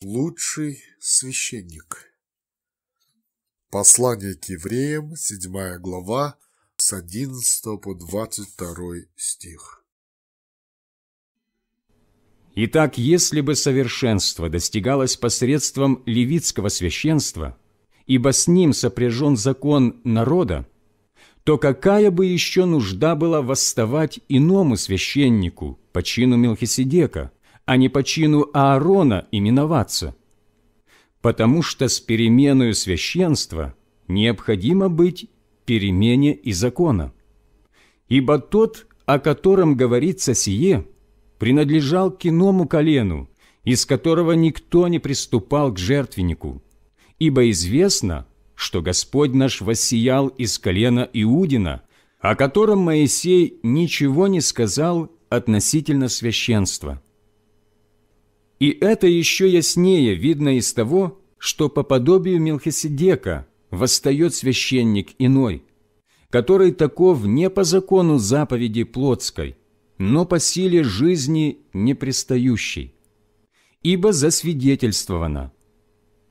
Лучший священник. Послание к евреям, 7 глава, с 11 по 22 стих. Итак, если бы совершенство достигалось посредством левитского священства, ибо с ним сопряжен закон народа, то какая бы еще нужда была восставать иному священнику по чину Мелхиседека – а не по чину Аарона именоваться. Потому что с переменою священства необходимо быть перемене и закона. Ибо тот, о котором говорится сие, принадлежал к иному колену, из которого никто не приступал к жертвеннику. Ибо известно, что Господь наш воссиял из колена Иудина, о котором Моисей ничего не сказал относительно священства. И это еще яснее видно из того, что по подобию Мелхиседека восстает священник иной, который таков не по закону заповеди плотской, но по силе жизни непристающей. Ибо засвидетельствовано,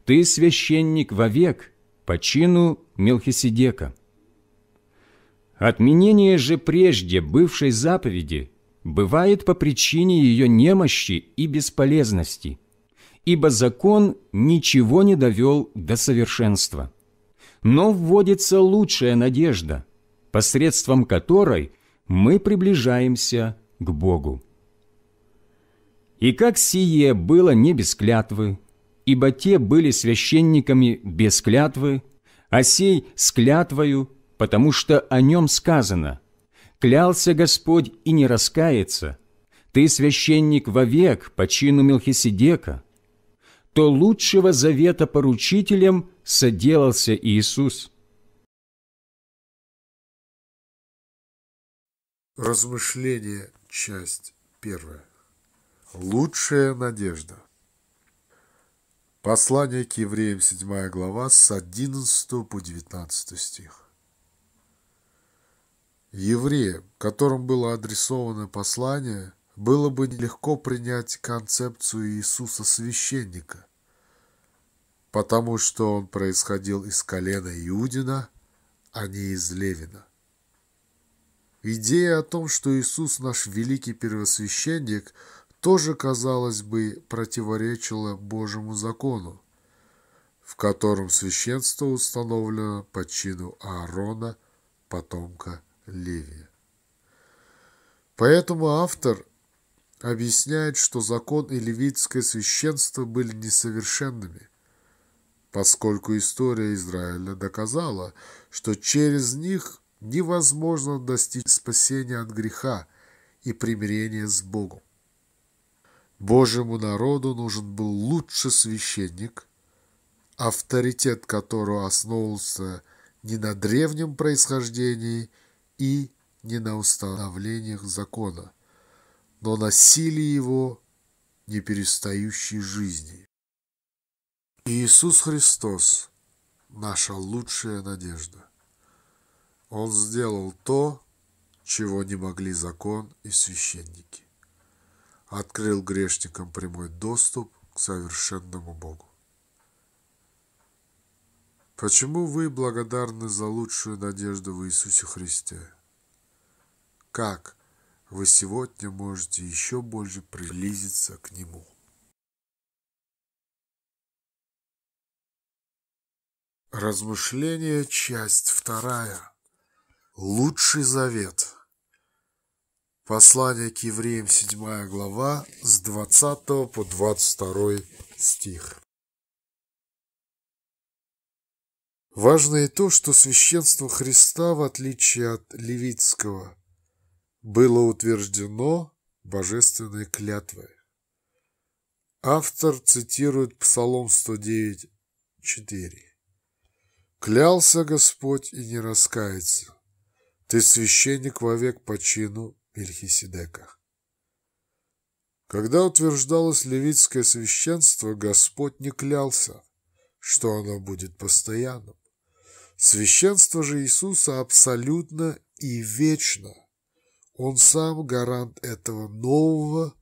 ты священник вовек по чину Мелхиседека. Отменение же прежде бывшей заповеди – бывает по причине ее немощи и бесполезности, ибо закон ничего не довел до совершенства. Но вводится лучшая надежда, посредством которой мы приближаемся к Богу. И как сие было не без клятвы, ибо те были священниками без клятвы, а сей с клятвою, потому что о нем сказано – Клялся Господь и не раскается, ты священник вовек по чину Мелхиседека, то лучшего завета поручителем соделался Иисус. Размышление, часть первая. Лучшая надежда. Послание к евреям, 7 глава, с 11 по 19 стих. Евреям, которым было адресовано послание, было бы нелегко принять концепцию Иисуса священника, потому что он происходил из колена Иудина, а не из Левина. Идея о том, что Иисус наш великий первосвященник, тоже, казалось бы, противоречила Божьему закону, в котором священство установлено по чину Аарона, потомка Левия. Поэтому автор объясняет, что закон и левитское священство были несовершенными, поскольку история Израиля доказала, что через них невозможно достичь спасения от греха и примирения с Богом. Божьему народу нужен был лучший священник, авторитет которого основывался не на древнем происхождении – и не на установлениях закона, но на силе его неперестающей жизни. Иисус Христос – наша лучшая надежда. Он сделал то, чего не могли закон и священники. Открыл грешникам прямой доступ к совершенному Богу. Почему вы благодарны за лучшую надежду в Иисусе Христе? Как вы сегодня можете еще больше приблизиться к Нему? Размышление, часть вторая. Лучший завет. Послание к евреям, 7 глава, с 20 по 22 стих. Важно и то, что священство Христа, в отличие от левитского, было утверждено божественной клятвой. Автор цитирует Псалом 109, 4. «Клялся Господь и не раскается. Ты священник вовек по чину Мельхиседека». Когда утверждалось левитское священство, Господь не клялся, что оно будет постоянным. Священство же Иисуса абсолютно и вечно. Он сам гарант этого нового,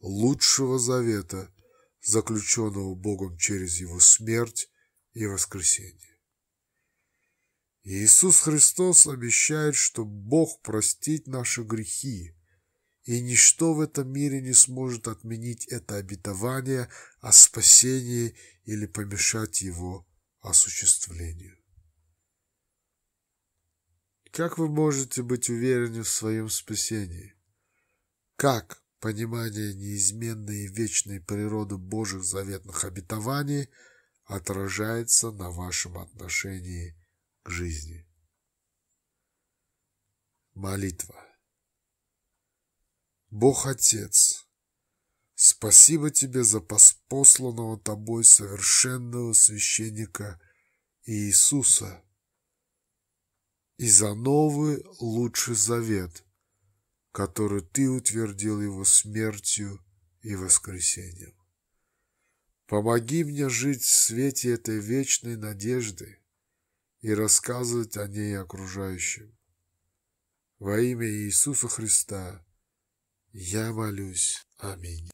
лучшего завета, заключенного Богом через Его смерть и воскресение. Иисус Христос обещает, что Бог простит наши грехи, и ничто в этом мире не сможет отменить это обетование о спасении или помешать его осуществлению. Как вы можете быть уверены в своем спасении? Как понимание неизменной и вечной природы Божьих заветных обетований отражается на вашем отношении к жизни? Молитва. Бог Отец, спасибо Тебе за посланного Тобой совершенного священника Иисуса – и за новый лучший завет, который ты утвердил его смертью и воскресением. Помоги мне жить в свете этой вечной надежды и рассказывать о ней окружающим. Во имя Иисуса Христа я молюсь. Аминь.